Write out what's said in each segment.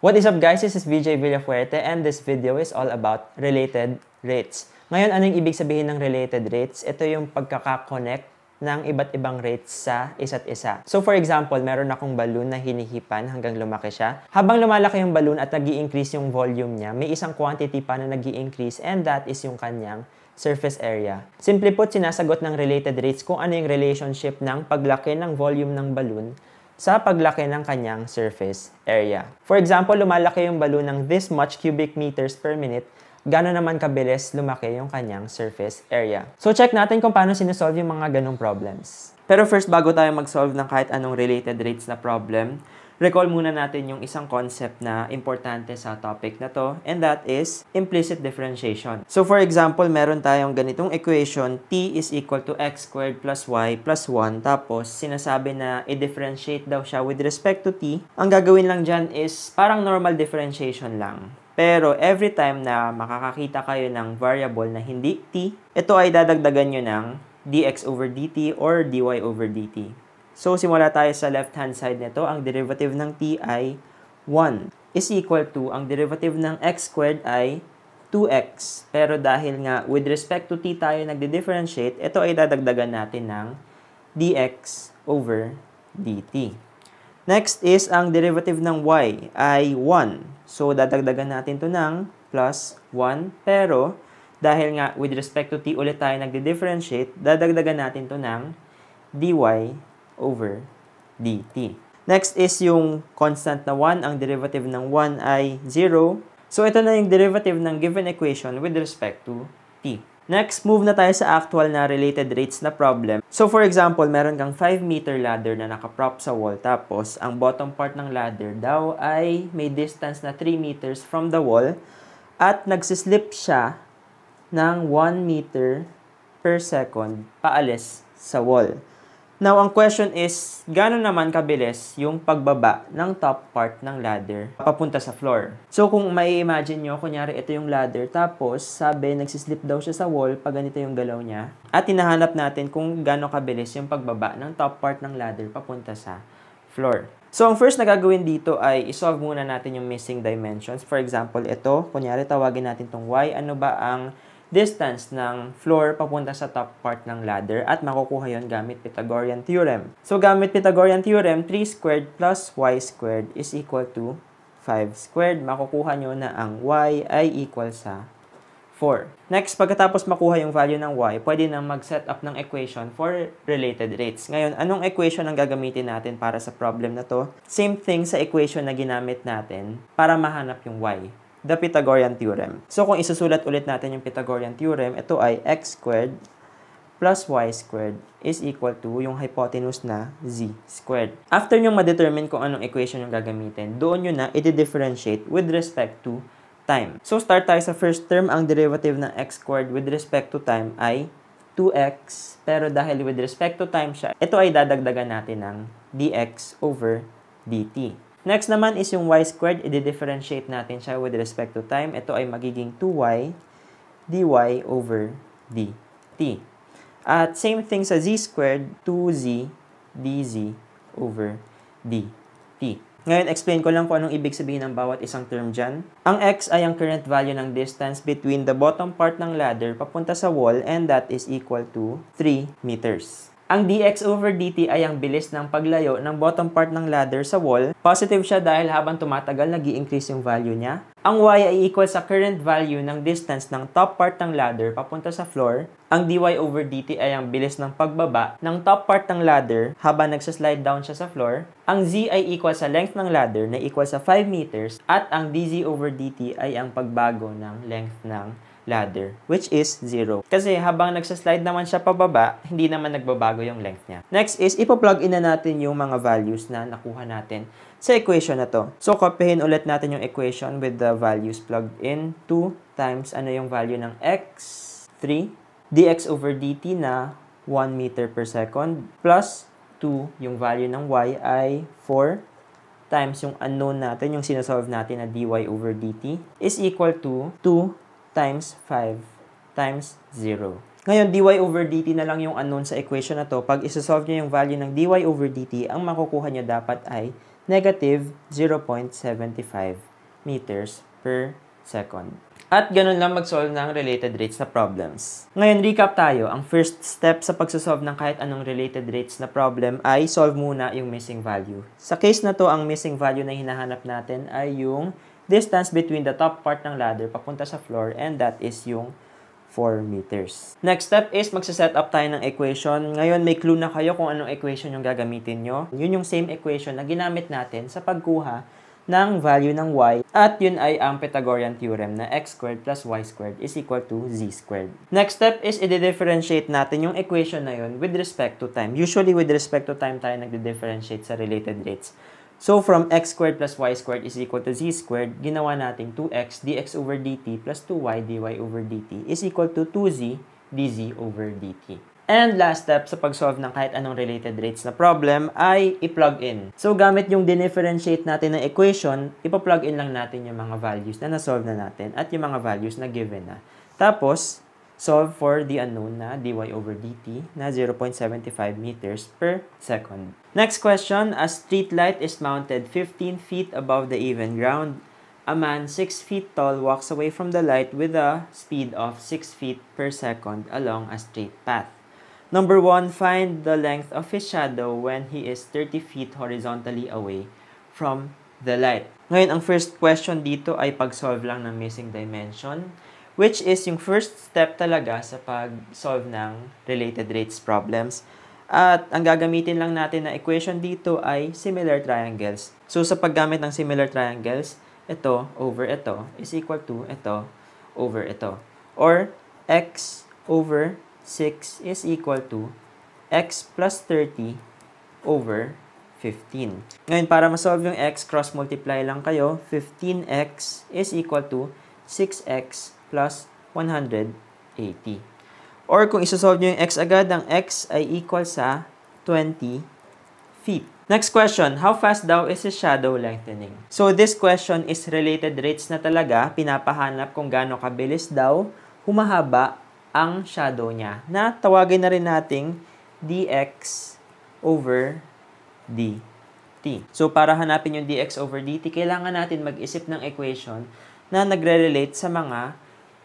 What is up guys? This is VJ Villafuerte and this video is all about related rates. Ngayon, ano yung ibig sabihin ng related rates? Ito yung pagkakakonect ng iba't ibang rates sa isa't isa. So for example, meron akong balloon na hinihipan hanggang lumaki siya. Habang lumalaki yung balloon at nag increase yung volume niya, may isang quantity pa na nag increase and that is yung kanyang surface area. Simply put, sinasagot ng related rates kung ano yung relationship ng paglaki ng volume ng balloon sa paglaki ng kanyang surface area. For example, lumalaki yung balloon ng this much cubic meters per minute gano'n naman kabilis lumaki yung kanyang surface area. So check natin kung paano sinosolve yung mga ganong problems. Pero first, bago tayo mag-solve ng kahit anong related rates na problem, recall muna natin yung isang concept na importante sa topic na to, and that is implicit differentiation. So for example, meron tayong ganitong equation, t is equal to x squared plus y plus 1, tapos sinasabi na i-differentiate daw siya with respect to t. Ang gagawin lang dyan is parang normal differentiation lang. Pero every time na makakakita kayo ng variable na hindi t, ito ay dadagdagan nyo ng dx over dt or dy over dt. So, simula tayo sa left-hand side nito. Ang derivative ng t ay 1 is equal to, ang derivative ng x squared ay 2x. Pero dahil nga with respect to t tayo nagdi-differentiate, ito ay dadagdagan natin ng dx over dt. Next is ang derivative ng y ay 1. So, dadagdagan natin to ng plus 1. Pero, dahil nga with respect to t ulit tayo nagdi-differentiate, dadagdagan natin to ng dy over dt. Next is yung constant na 1. Ang derivative ng 1 ay 0. So, ito na yung derivative ng given equation with respect to t. Next, move na tayo sa actual na related rates na problem. So, for example, meron kang 5-meter ladder na nakaprop sa wall. Tapos, ang bottom part ng ladder daw ay may distance na 3 meters from the wall. At nagsislip siya ng 1 meter per second paalis sa wall. Now, ang question is, gano'n naman kabilis yung pagbaba ng top part ng ladder papunta sa floor? So, kung may imagine nyo, kunyari ito yung ladder, tapos sabi nagsislip daw siya sa wall pag ganito yung galaw niya. At tinahanap natin kung gano'n kabilis yung pagbaba ng top part ng ladder papunta sa floor. So, ang first na gagawin dito ay isolve muna natin yung missing dimensions. For example, ito, kunyari tawagin natin tong y, ano ba ang distance ng floor papunta sa top part ng ladder at makukuha yon gamit Pythagorean theorem. So gamit Pythagorean theorem, 3 squared plus y squared is equal to 5 squared. Makukuha nyo na ang y ay equal sa 4. Next, pagkatapos makuha yung value ng y, pwede na mag-set up ng equation for related rates. Ngayon, anong equation ang gagamitin natin para sa problem na to? Same thing sa equation na ginamit natin para mahanap yung y the Pythagorean theorem. So kung isusulat ulit natin yung Pythagorean theorem, ito ay x squared plus y squared is equal to yung hypotenuse na z squared. After nyo ma-determine kung anong equation yung gagamitin, doon nyo na i-differentiate with respect to time. So start tayo sa first term, ang derivative ng x squared with respect to time ay 2x, pero dahil with respect to time siya, ito ay dadagdagan natin ng dx over dt. Next naman is yung y squared. I-differentiate natin siya with respect to time. Ito ay magiging 2y dy over dt. At same thing sa z squared, 2z dz over dt. Ngayon, explain ko lang kung anong ibig sabihin ng bawat isang term dyan. Ang x ay ang current value ng distance between the bottom part ng ladder papunta sa wall and that is equal to 3 meters. Ang dx over dt ay ang bilis ng paglayo ng bottom part ng ladder sa wall. Positive siya dahil habang tumatagal nag increase yung value niya. Ang y ay equal sa current value ng distance ng top part ng ladder papunta sa floor. Ang dy over dt ay ang bilis ng pagbaba ng top part ng ladder habang nagsaslide down siya sa floor. Ang z ay equal sa length ng ladder na equal sa 5 meters at ang dz over dt ay ang pagbago ng length ng ladder, which is 0. Kasi habang nagsaslide naman siya pababa, hindi naman nagbabago yung length niya. Next is, ipa-plug in na natin yung mga values na nakuha natin sa equation na to. So, copyhin ulit natin yung equation with the values plugged in. 2 times ano yung value ng x? 3. dx over dt na 1 meter per second plus 2 yung value ng y ay 4 times yung unknown natin, yung sinasolve natin na dy over dt is equal to 2 times 5 times 0. Ngayon, dy over dt na lang yung unknown sa equation na to. Pag isosolve niya yung value ng dy over dt, ang makukuha niya dapat ay negative 0.75 meters per second. At ganun lang mag-solve ng related rates na problems. Ngayon, recap tayo. Ang first step sa pagsosolve ng kahit anong related rates na problem ay solve muna yung missing value. Sa case na to, ang missing value na hinahanap natin ay yung distance between the top part ng ladder papunta sa floor and that is yung 4 meters. Next step is magsaset up tayo ng equation. Ngayon may clue na kayo kung anong equation yung gagamitin nyo. Yun yung same equation na ginamit natin sa pagkuha ng value ng y at yun ay ang Pythagorean theorem na x squared plus y squared is equal to z squared. Next step is i-differentiate natin yung equation na yun with respect to time. Usually with respect to time tayo nagdi-differentiate sa related rates. So, from x squared plus y squared is equal to z squared, ginawa natin 2x dx over dt plus 2y dy over dt is equal to 2z dz over dt. And last step sa pag-solve ng kahit anong related rates na problem ay i-plug in. So, gamit yung dinifferentiate natin ng equation, ipa-plug in lang natin yung mga values na na-solve na natin at yung mga values na given na. Tapos, solve for the unknown na dy over dt na 0.75 meters per second. Next question, a street light is mounted 15 feet above the even ground. A man 6 feet tall walks away from the light with a speed of 6 feet per second along a straight path. Number 1, find the length of his shadow when he is 30 feet horizontally away from the light. Ngayon, ang first question dito ay pag-solve lang ng missing dimension, which is yung first step talaga sa pag-solve ng related rates problems. At ang gagamitin lang natin na equation dito ay similar triangles. So sa paggamit ng similar triangles, ito over ito is equal to ito over ito. Or x over 6 is equal to x plus 30 over 15. Ngayon, para masolve yung x, cross-multiply lang kayo. 15x is equal to 6x plus 180. Or kung isosolve nyo yung x agad, ang x ay equal sa 20 feet. Next question, how fast daw is the shadow lengthening? So this question is related rates na talaga, pinapahanap kung gaano kabilis daw humahaba ang shadow niya na tawagin na rin nating dx over dt. So para hanapin yung dx over dt, kailangan natin mag-isip ng equation na nagre-relate sa mga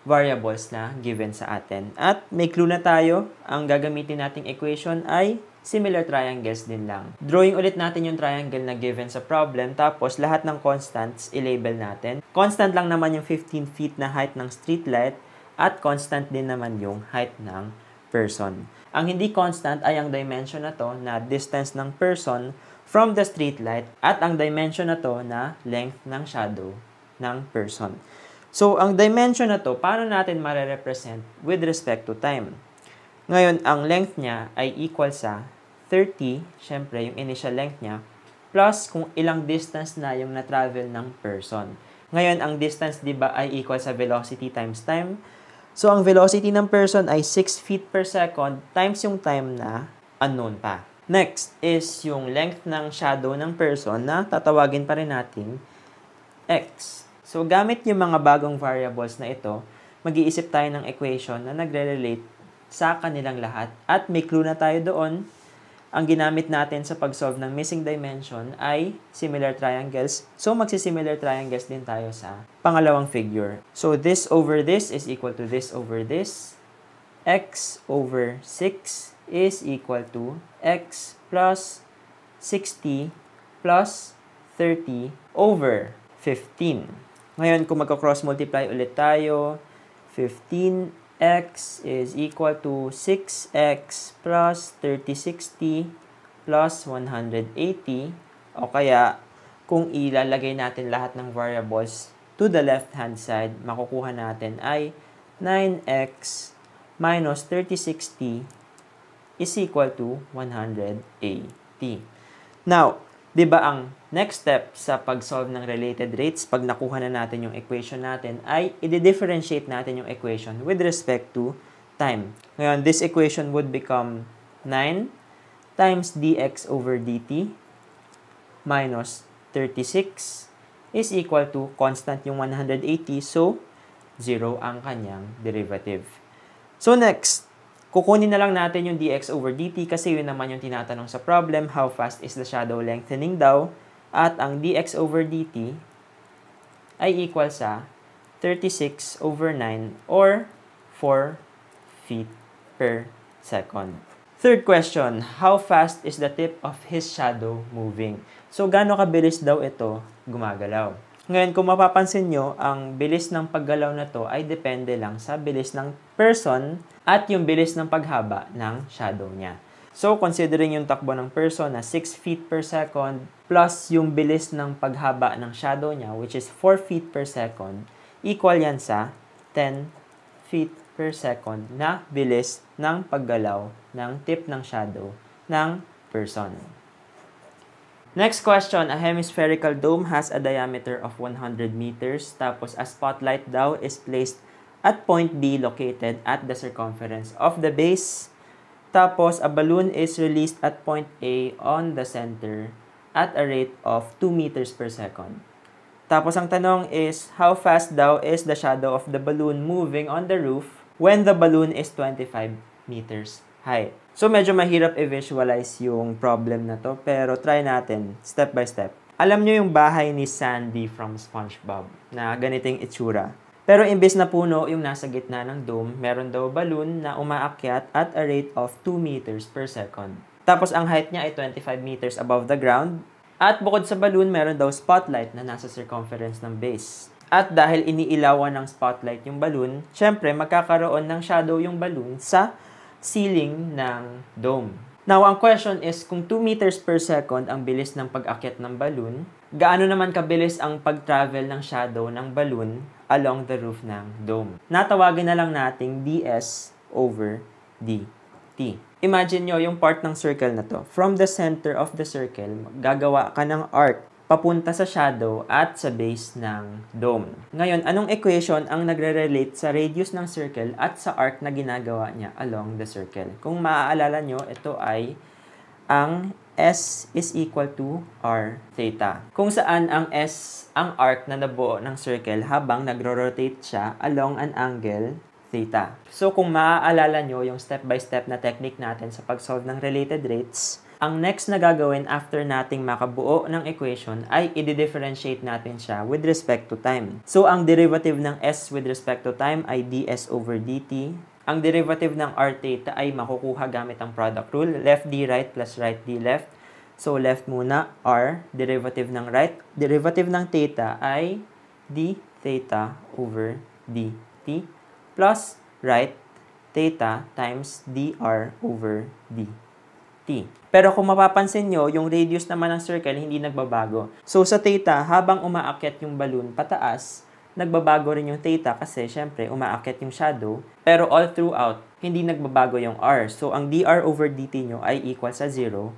variables na given sa atin. At may clue na tayo. Ang gagamitin nating equation ay similar triangles din lang. Drawing ulit natin yung triangle na given sa problem, tapos lahat ng constants i-label natin. Constant lang naman yung 15 feet na height ng street light, at constant din naman yung height ng person. Ang hindi constant ay ang dimension na to na distance ng person from the street light at ang dimension na to na length ng shadow ng person. So, ang dimension na to, paano natin marerepresent with respect to time? Ngayon, ang length niya ay equal sa 30, syempre, yung initial length niya, plus kung ilang distance na yung na-travel ng person. Ngayon, ang distance, di ba, ay equal sa velocity times time. So, ang velocity ng person ay 6 feet per second times yung time na unknown pa. Next is yung length ng shadow ng person na tatawagin pa rin natin x. So, gamit yung mga bagong variables na ito, mag-iisip tayo ng equation na nagre-relate sa kanilang lahat. At may clue na tayo doon. Ang ginamit natin sa pag-solve ng missing dimension ay similar triangles. So, magsisimilar triangles din tayo sa pangalawang figure. So, this over this is equal to this over this. x over 6 is equal to x plus 60 plus 30 over 15. Ngayon, kung magka-cross multiply ulit tayo, 15x is equal to 6x plus 3060 plus 180. O kaya, kung ilalagay natin lahat ng variables to the left-hand side, makukuha natin ay 9x minus 3060 is equal to 180. Now, 'di ba ang Next step sa pag-solve ng related rates, pag nakuha na natin yung equation natin, ay i-differentiate natin yung equation with respect to time. Ngayon, this equation would become 9 times dx over dt minus 36 is equal to constant yung 180, so 0 ang kanyang derivative. So next, Kukunin na lang natin yung dx over dt kasi yun naman yung tinatanong sa problem, how fast is the shadow lengthening daw. At ang dx over dt ay equal sa 36 over 9 or 4 feet per second. Third question, how fast is the tip of his shadow moving? So, gaano kabilis daw ito gumagalaw? Ngayon, kung mapapansin nyo, ang bilis ng paggalaw na to ay depende lang sa bilis ng person at yung bilis ng paghaba ng shadow niya. So, considering yung takbo ng person na 6 feet per second, plus yung bilis ng paghaba ng shadow niya, which is 4 feet per second, equal yan sa 10 feet per second na bilis ng paggalaw ng tip ng shadow ng person. Next question, a hemispherical dome has a diameter of 100 meters, tapos a spotlight daw is placed at point B located at the circumference of the base. Tapos, a balloon is released at point A on the center at a rate of 2 meters per second. Tapos ang tanong is, how fast daw is the shadow of the balloon moving on the roof when the balloon is 25 meters high? So medyo mahirap i-visualize yung problem na to, pero try natin step by step. Alam nyo yung bahay ni Sandy from SpongeBob na ganiting itsura. Pero imbes na puno yung nasa gitna ng dome, meron daw balloon na umaakyat at a rate of 2 meters per second. Tapos ang height niya ay 25 meters above the ground. At bukod sa balloon, meron daw spotlight na nasa circumference ng base. At dahil iniilawan ng spotlight yung balloon, syempre magkakaroon ng shadow yung balloon sa ceiling ng dome. Now, ang question is, kung 2 meters per second ang bilis ng pag-akit ng balloon, gaano naman kabilis ang pag-travel ng shadow ng balloon along the roof ng dome? Natawagin na lang nating ds over dt imagine nyo yung part ng circle na to. From the center of the circle, gagawa ka ng arc papunta sa shadow at sa base ng dome. Ngayon, anong equation ang nagre-relate sa radius ng circle at sa arc na ginagawa niya along the circle? Kung maaalala nyo, ito ay ang S is equal to R theta. Kung saan ang S ang arc na nabuo ng circle habang nagro-rotate siya along an angle data. So kung maaalala nyo yung step-by-step na technique natin sa pag-solve ng related rates, ang next na gagawin after nating makabuo ng equation ay i-differentiate natin siya with respect to time. So ang derivative ng s with respect to time ay ds over dt. Ang derivative ng r theta ay makukuha gamit ang product rule, left d right plus right d left. So left muna, r, derivative ng right, derivative ng theta ay d theta over dt plus right theta times dr over dt. Pero kung mapapansin nyo, yung radius naman ng circle hindi nagbabago. So sa theta, habang umaakyat yung balloon pataas, nagbabago rin yung theta kasi syempre umaakyat yung shadow. Pero all throughout, hindi nagbabago yung r. So ang dr over dt nyo ay equal sa 0.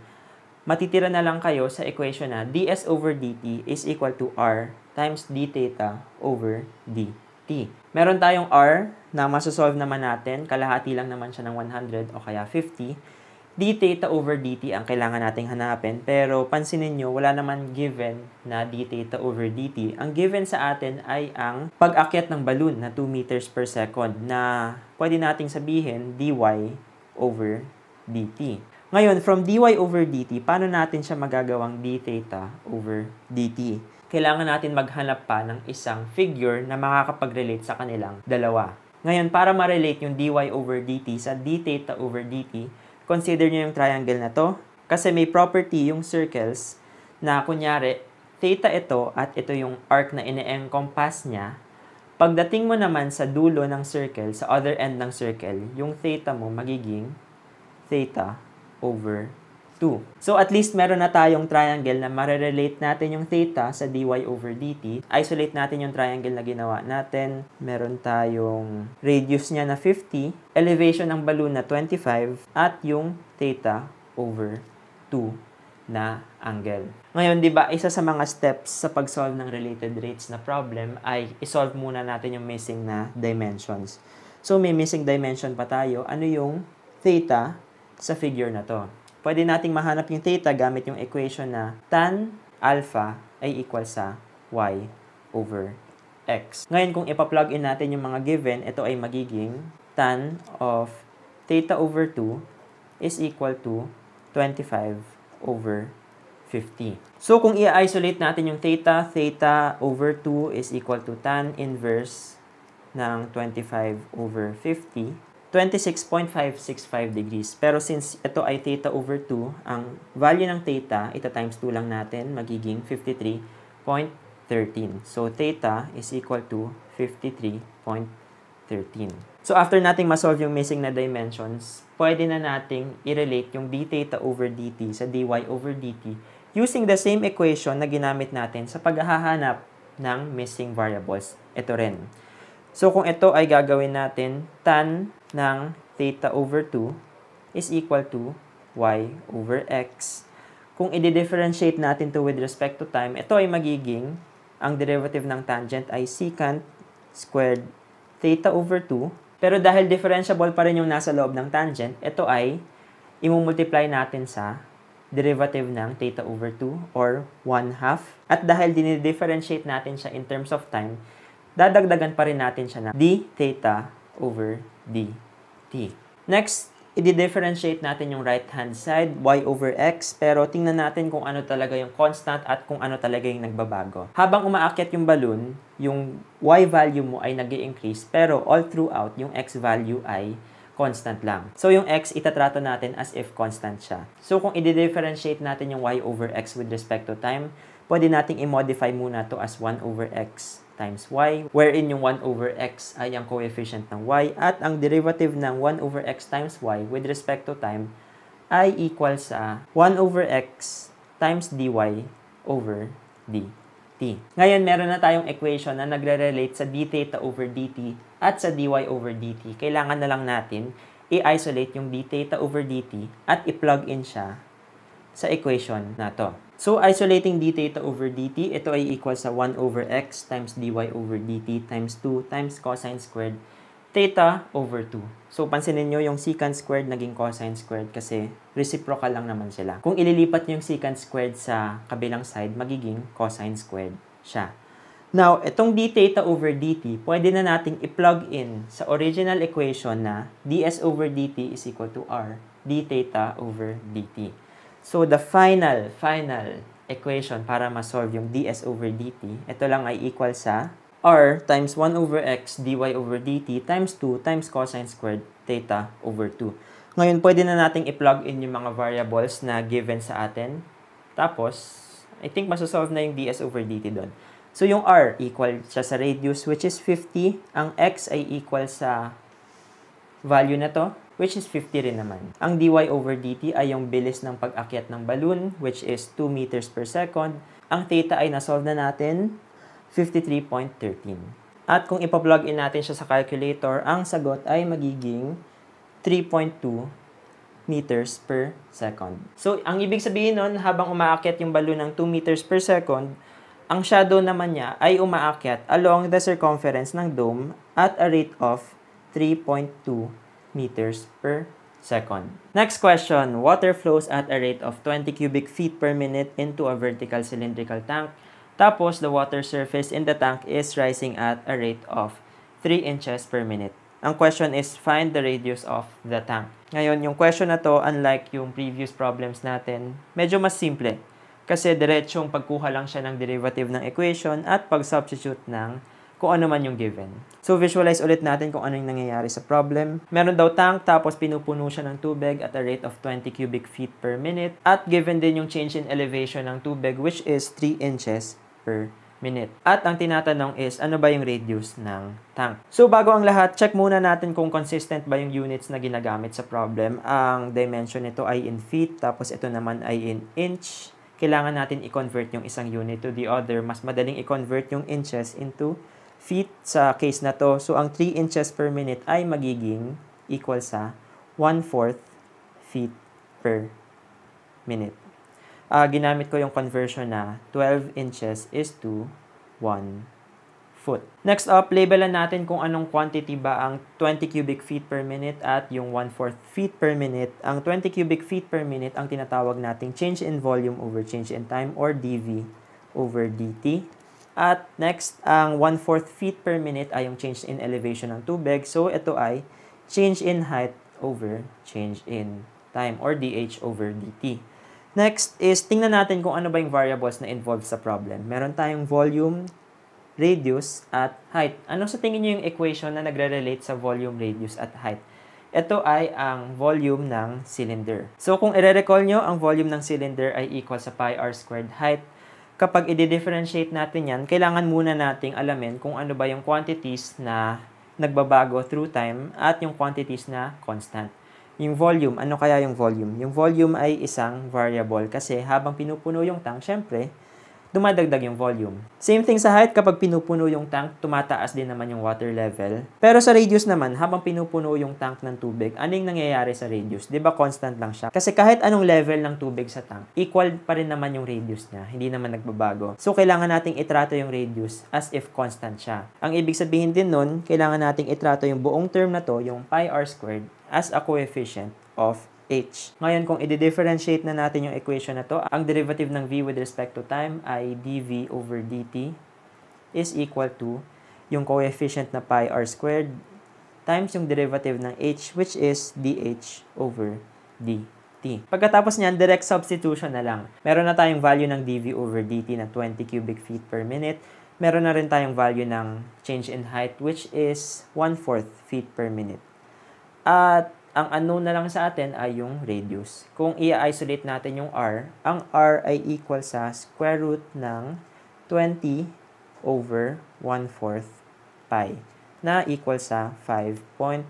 Matitira na lang kayo sa equation na ds over dt is equal to r times d theta over dt. Meron tayong r na masosolve naman natin, kalahati lang naman siya ng 100 o kaya 50, d theta over dt ang kailangan nating hanapin. Pero pansinin nyo, wala naman given na d theta over dt. Ang given sa atin ay ang pag-akyat ng balloon na 2 meters per second na pwede nating sabihin dy over dt. Ngayon, from dy over dt, paano natin siya magagawang d theta over dt? Kailangan natin maghanap pa ng isang figure na makakapag-relate sa kanilang dalawa. Ngayon, para ma-relate yung dy over dt sa d theta over dt, consider nyo yung triangle na to. Kasi may property yung circles na kunyari, theta ito at ito yung arc na ine-encompass niya. Pagdating mo naman sa dulo ng circle, sa other end ng circle, yung theta mo magiging theta over 2. So at least meron na tayong triangle na marerelate natin yung theta sa dy over dt. Isolate natin yung triangle na ginawa natin. Meron tayong radius niya na 50, elevation ng balloon na 25, at yung theta over 2 na angle. Ngayon, di ba, isa sa mga steps sa pag-solve ng related rates na problem ay isolve muna natin yung missing na dimensions. So, may missing dimension pa tayo. Ano yung theta sa figure na to? pwede nating mahanap yung theta gamit yung equation na tan alpha ay equal sa y over x. Ngayon, kung ipa-plug in natin yung mga given, ito ay magiging tan of theta over 2 is equal to 25 over 50. So, kung i-isolate natin yung theta, theta over 2 is equal to tan inverse ng 25 over 50. 26.565 degrees. Pero since ito ay theta over 2, ang value ng theta, ita times 2 lang natin, magiging 53.13. So, theta is equal to 53.13. So, after nating masolve yung missing na dimensions, pwede na nating i-relate yung d theta over dt sa dy over dt using the same equation na ginamit natin sa paghahanap ng missing variables. Ito rin. So, kung ito ay gagawin natin tan ng theta over 2 is equal to y over x. Kung i-differentiate natin to with respect to time, ito ay magiging ang derivative ng tangent ay secant squared theta over 2. Pero dahil differentiable pa rin yung nasa loob ng tangent, ito ay imumultiply natin sa derivative ng theta over 2 or 1 half. At dahil dinidifferentiate natin siya in terms of time, dadagdagan pa rin natin siya ng d theta over dt. Next, i-differentiate natin yung right-hand side, y over x, pero tingnan natin kung ano talaga yung constant at kung ano talaga yung nagbabago. Habang umaakyat yung balloon, yung y value mo ay nag increase pero all throughout, yung x value ay constant lang. So, yung x, itatrato natin as if constant siya. So, kung i-differentiate natin yung y over x with respect to time, pwede nating i-modify muna to as 1 over x times y, wherein yung 1 over x ay ang coefficient ng y, at ang derivative ng 1 over x times y with respect to time ay equal sa 1 over x times dy over dt. Ngayon, meron na tayong equation na nagre-relate sa d theta over dt at sa dy over dt. Kailangan na lang natin i-isolate yung d theta over dt at i-plug in siya sa equation na to. So, isolating d theta over dt, ito ay equal sa 1 over x times dy over dt times 2 times cosine squared theta over 2. So, pansinin nyo yung secant squared naging cosine squared kasi reciprocal lang naman sila. Kung ililipat nyo yung secant squared sa kabilang side, magiging cosine squared siya. Now, itong d theta over dt, pwede na nating i-plug in sa original equation na ds over dt is equal to r d theta over dt. So, the final, final equation para ma-solve yung ds over dt, ito lang ay equal sa r times 1 over x dy over dt times 2 times cosine squared theta over 2. Ngayon, pwede na nating i-plug in yung mga variables na given sa atin. Tapos, I think masasolve na yung ds over dt doon. So, yung r equal siya sa radius, which is 50. Ang x ay equal sa value na to, which is 50 rin naman. Ang dy over dt ay yung bilis ng pag-akyat ng balloon, which is 2 meters per second. Ang theta ay nasolve na natin, 53.13. At kung ipa-plug in natin siya sa calculator, ang sagot ay magiging 3.2 meters per second. So, ang ibig sabihin nun, habang umaakyat yung balloon ng 2 meters per second, ang shadow naman niya ay umaakyat along the circumference ng dome at a rate of 3.2 meters per second. Next question, water flows at a rate of 20 cubic feet per minute into a vertical cylindrical tank. Tapos, the water surface in the tank is rising at a rate of 3 inches per minute. Ang question is, find the radius of the tank. Ngayon, yung question na to, unlike yung previous problems natin, medyo mas simple. Kasi diretsyong pagkuha lang siya ng derivative ng equation at pag-substitute ng kung ano man yung given. So, visualize ulit natin kung ano yung nangyayari sa problem. Meron daw tank, tapos pinupuno siya ng tubig at a rate of 20 cubic feet per minute. At given din yung change in elevation ng tubig, which is 3 inches per minute. At ang tinatanong is, ano ba yung radius ng tank? So, bago ang lahat, check muna natin kung consistent ba yung units na ginagamit sa problem. Ang dimension nito ay in feet, tapos ito naman ay in inch. Kailangan natin i-convert yung isang unit to the other. Mas madaling i-convert yung inches into feet sa case na to. So, ang 3 inches per minute ay magiging equal sa 1 fourth feet per minute. Uh, ginamit ko yung conversion na 12 inches is to 1 foot. Next up, labelan natin kung anong quantity ba ang 20 cubic feet per minute at yung 1 fourth feet per minute. Ang 20 cubic feet per minute ang tinatawag nating change in volume over change in time or dV over dt at next, ang 1/4 feet per minute ay yung change in elevation ng tubig. So, ito ay change in height over change in time or dH over dt. Next is, tingnan natin kung ano ba yung variables na involved sa problem. Meron tayong volume, radius, at height. Ano sa tingin nyo yung equation na nagre-relate sa volume, radius, at height? Ito ay ang volume ng cylinder. So, kung i-recall nyo, ang volume ng cylinder ay equal sa pi r squared height kapag i-differentiate natin yan, kailangan muna nating alamin kung ano ba yung quantities na nagbabago through time at yung quantities na constant. Yung volume, ano kaya yung volume? Yung volume ay isang variable kasi habang pinupuno yung tank, syempre, dumadagdag yung volume. Same thing sa height, kapag pinupuno yung tank, tumataas din naman yung water level. Pero sa radius naman, habang pinupuno yung tank ng tubig, anong nangyayari sa radius? ba diba constant lang siya? Kasi kahit anong level ng tubig sa tank, equal pa rin naman yung radius niya. Hindi naman nagbabago. So, kailangan nating itrato yung radius as if constant siya. Ang ibig sabihin din nun, kailangan nating itrato yung buong term na to, yung pi r squared, as a coefficient of h. Ngayon, kung i-differentiate na natin yung equation na to, ang derivative ng v with respect to time ay dv over dt is equal to yung coefficient na pi r squared times yung derivative ng h which is dh over dt. Pagkatapos niyan, direct substitution na lang. Meron na tayong value ng dv over dt na 20 cubic feet per minute. Meron na rin tayong value ng change in height which is 1 4 feet per minute. At ang unknown na lang sa atin ay yung radius. Kung i-isolate natin yung r, ang r ay equal sa square root ng 20 over 1 fourth pi na equal sa 5.05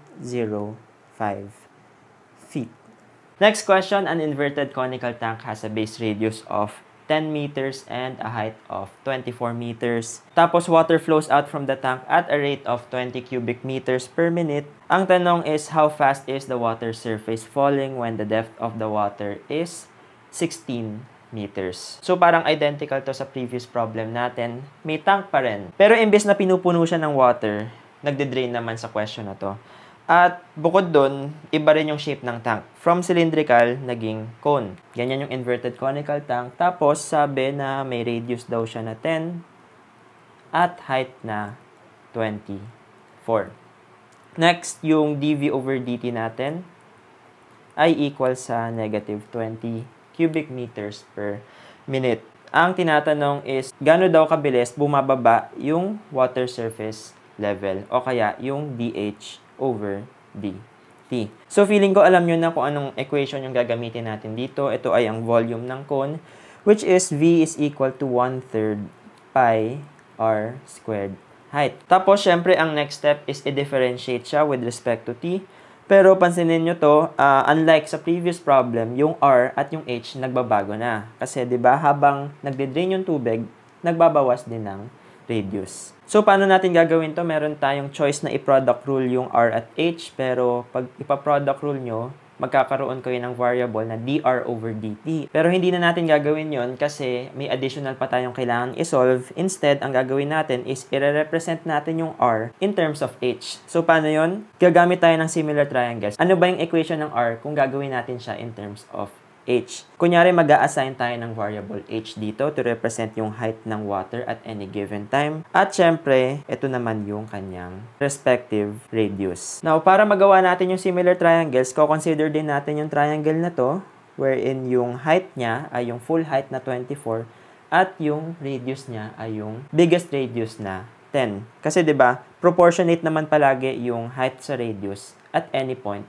feet. Next question, an inverted conical tank has a base radius of 10 meters and a height of 24 meters. Tapos water flows out from the tank at a rate of 20 cubic meters per minute. Ang tanong is how fast is the water surface falling when the depth of the water is 16 meters. So parang identical to sa previous problem natin. May tank pa rin. Pero imbes na pinupuno siya ng water, nagde-drain naman sa question na to. At bukod doon, iba rin yung shape ng tank. From cylindrical, naging cone. Ganyan yung inverted conical tank. Tapos, sabi na may radius daw siya na 10 at height na 24. Next, yung dV over dt natin ay equal sa negative 20 cubic meters per minute. Ang tinatanong is, gano'n daw kabilis bumababa yung water surface level o kaya yung DH over dt. So, feeling ko alam nyo na kung anong equation yung gagamitin natin dito. Ito ay ang volume ng cone, which is v is equal to 1 third pi r squared height. Tapos, syempre, ang next step is i-differentiate siya with respect to t. Pero pansinin nyo to, uh, unlike sa previous problem, yung R at yung H nagbabago na. Kasi 'di ba habang nagde-drain yung tubig, nagbabawas din ng radius. So, paano natin gagawin to? Meron tayong choice na i-product rule yung R at H, pero pag ipa-product rule nyo, magkakaroon kayo ng variable na dr over dt. Pero hindi na natin gagawin yon kasi may additional pa tayong kailangan isolve. Instead, ang gagawin natin is i-represent natin yung r in terms of h. So, paano yon? Gagamit tayo ng similar triangles. Ano ba yung equation ng r kung gagawin natin siya in terms of h. Kunyari, mag assign tayo ng variable h dito to represent yung height ng water at any given time. At syempre, ito naman yung kanyang respective radius. Now, para magawa natin yung similar triangles, ko-consider din natin yung triangle na to wherein yung height niya ay yung full height na 24 at yung radius niya ay yung biggest radius na 10. Kasi 'di ba, proportionate naman palagi yung height sa radius at any point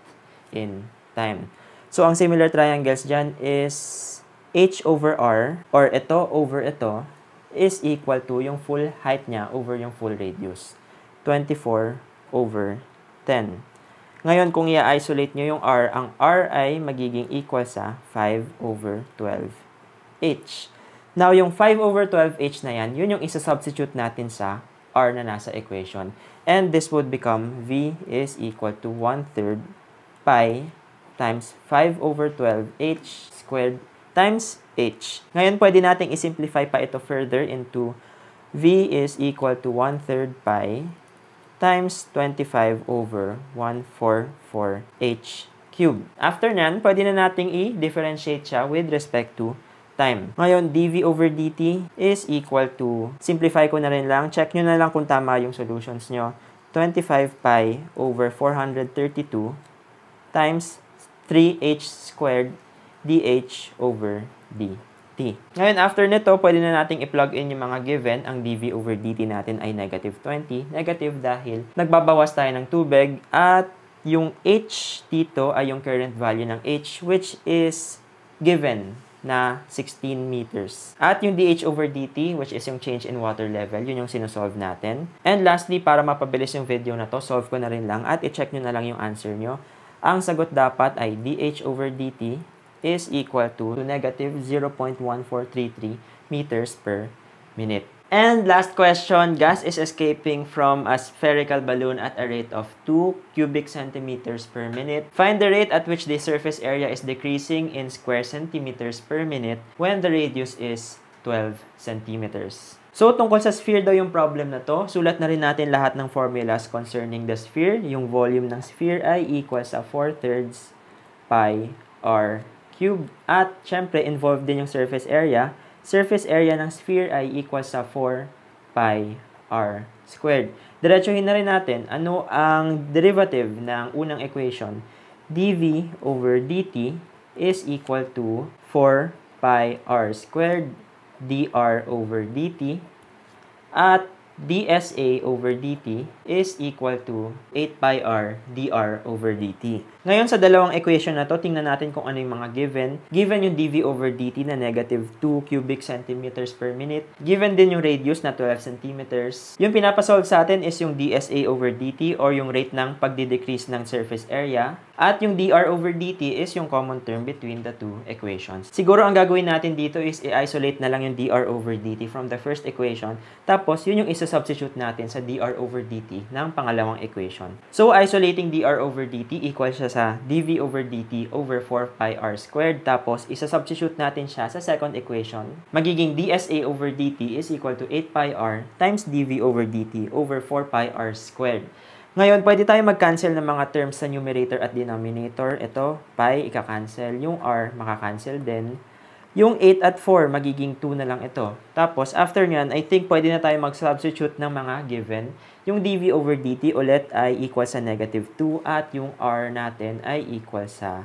in time. So, ang similar triangles dyan is h over r or ito over ito is equal to yung full height niya over yung full radius. 24 over 10. Ngayon, kung i-isolate nyo yung r, ang r ay magiging equal sa 5 over 12h. Now, yung 5 over 12h na yan, yun yung isa-substitute natin sa r na nasa equation. And this would become v is equal to 1 third pi times 5 over 12h squared times h. Ngayon, pwede nating isimplify pa ito further into v is equal to 1 third pi times 25 over 144h cube. After nyan, pwede na nating i-differentiate siya with respect to time. Ngayon, dv over dt is equal to, simplify ko na rin lang, check nyo na lang kung tama yung solutions nyo, 25 pi over 432 times 3h squared dh over dt. Ngayon, after nito, pwede na nating i-plug in yung mga given. Ang dv over dt natin ay negative 20. Negative dahil nagbabawas tayo ng tubig at yung h dito ay yung current value ng h which is given na 16 meters. At yung dH over dt, which is yung change in water level, yun yung sinosolve natin. And lastly, para mapabilis yung video na to, solve ko na rin lang at i-check nyo na lang yung answer nyo. Ang sagot dapat ay dH over dt is equal to negative 0.1433 meters per minute. And last question, gas is escaping from a spherical balloon at a rate of 2 cubic centimeters per minute. Find the rate at which the surface area is decreasing in square centimeters per minute when the radius is 12 centimeters. So, tungkol sa sphere daw yung problem na to, sulat na rin natin lahat ng formulas concerning the sphere. Yung volume ng sphere ay equals sa 4 thirds pi r cube. At, syempre, involved din yung surface area. Surface area ng sphere ay equals sa 4 pi r squared. Diretsuhin na rin natin ano ang derivative ng unang equation. dv over dt is equal to 4 pi r squared dr over dt at dsa over dt is equal to 8 pi r dr over dt. Ngayon sa dalawang equation na to, tingnan natin kung ano yung mga given. Given yung dv over dt na negative 2 cubic centimeters per minute. Given din yung radius na 12 centimeters. Yung pinapasolve sa atin is yung dsa over dt or yung rate ng pagdidecrease ng surface area. At yung dr over dt is yung common term between the two equations. Siguro ang gagawin natin dito is i-isolate na lang yung dr over dt from the first equation. Tapos, yun yung isa-substitute natin sa dr over dt dV ng pangalawang equation. So, isolating dr over dt equals siya sa dv over dt over 4 pi r squared. Tapos, isa-substitute natin siya sa second equation. Magiging dsa over dt is equal to 8 pi r times dv over dt over 4 pi r squared. Ngayon, pwede tayo mag-cancel ng mga terms sa numerator at denominator. Ito, pi, ika-cancel. Yung r, makakancel din. Yung 8 at 4, magiging 2 na lang ito. Tapos, after nyan, I think pwede na tayo mag-substitute ng mga given. Yung dv over dt ulit ay equal sa negative 2 at yung r natin ay equal sa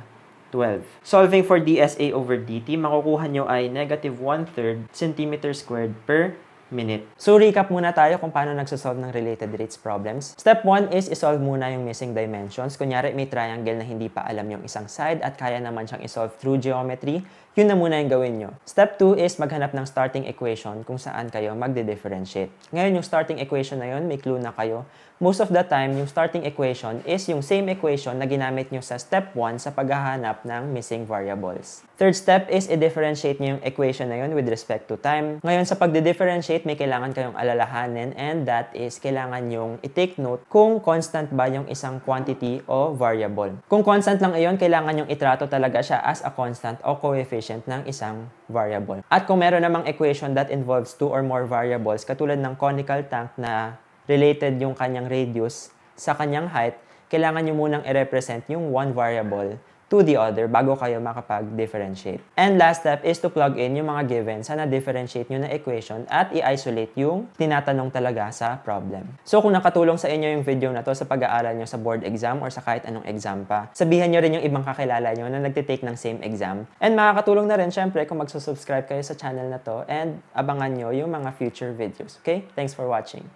12. Solving for dsa over dt, makukuha nyo ay negative 1 third centimeter squared per minute. So, recap muna tayo kung paano nagsosolve ng related rates problems. Step 1 is isolve muna yung missing dimensions. Kunyari, may triangle na hindi pa alam yung isang side at kaya naman siyang isolve through geometry. Yun na muna yung gawin nyo. Step 2 is maghanap ng starting equation kung saan kayo magde-differentiate. Ngayon, yung starting equation na yun, may clue na kayo. Most of the time, yung starting equation is yung same equation na ginamit nyo sa step 1 sa paghahanap ng missing variables. Third step is i-differentiate nyo yung equation na yun with respect to time. Ngayon, sa pagde-differentiate, may kailangan kayong alalahanin and that is kailangan yung i-take note kung constant ba yung isang quantity o variable. Kung constant lang iyon, kailangan yung itrato talaga siya as a constant o coefficient coefficient ng isang variable. At kung meron namang equation that involves two or more variables, katulad ng conical tank na related yung kanyang radius sa kanyang height, kailangan nyo munang i-represent yung one variable to the other bago kayo makapag-differentiate. And last step is to plug in yung mga given sa na-differentiate nyo na equation at i-isolate yung tinatanong talaga sa problem. So kung nakatulong sa inyo yung video na to sa pag-aaral nyo sa board exam or sa kahit anong exam pa, sabihan nyo rin yung ibang kakilala nyo na nagtitake ng same exam. And makakatulong na rin syempre kung magsusubscribe kayo sa channel na to and abangan nyo yung mga future videos. Okay? Thanks for watching.